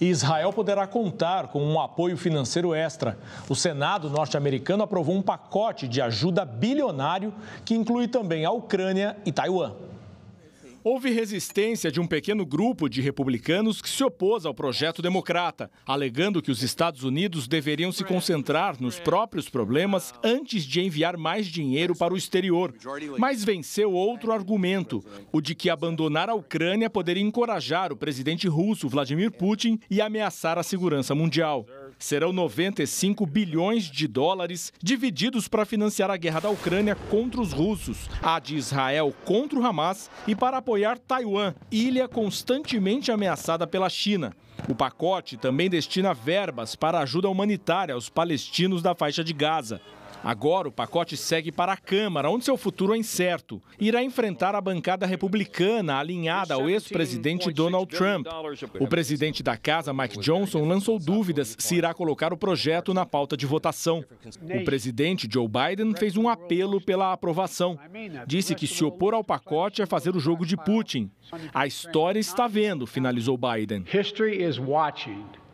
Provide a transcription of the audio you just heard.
e Israel poderá contar com um apoio financeiro extra. O Senado norte-americano aprovou um pacote de ajuda bilionário que inclui também a Ucrânia e Taiwan. Houve resistência de um pequeno grupo de republicanos que se opôs ao projeto democrata, alegando que os Estados Unidos deveriam se concentrar nos próprios problemas antes de enviar mais dinheiro para o exterior. Mas venceu outro argumento, o de que abandonar a Ucrânia poderia encorajar o presidente russo Vladimir Putin e ameaçar a segurança mundial serão 95 bilhões de dólares divididos para financiar a guerra da Ucrânia contra os russos, a de Israel contra o Hamas e para apoiar Taiwan, ilha constantemente ameaçada pela China. O pacote também destina verbas para ajuda humanitária aos palestinos da faixa de Gaza. Agora o pacote segue para a Câmara, onde seu futuro é incerto. Irá enfrentar a bancada republicana alinhada ao ex-presidente Donald Trump. O presidente da casa, Mike Johnson, lançou dúvidas se irá colocar o projeto na pauta de votação. O presidente Joe Biden fez um apelo pela aprovação. Disse que se opor ao pacote é fazer o jogo de Putin. A história está vendo, finalizou Biden. History is watching.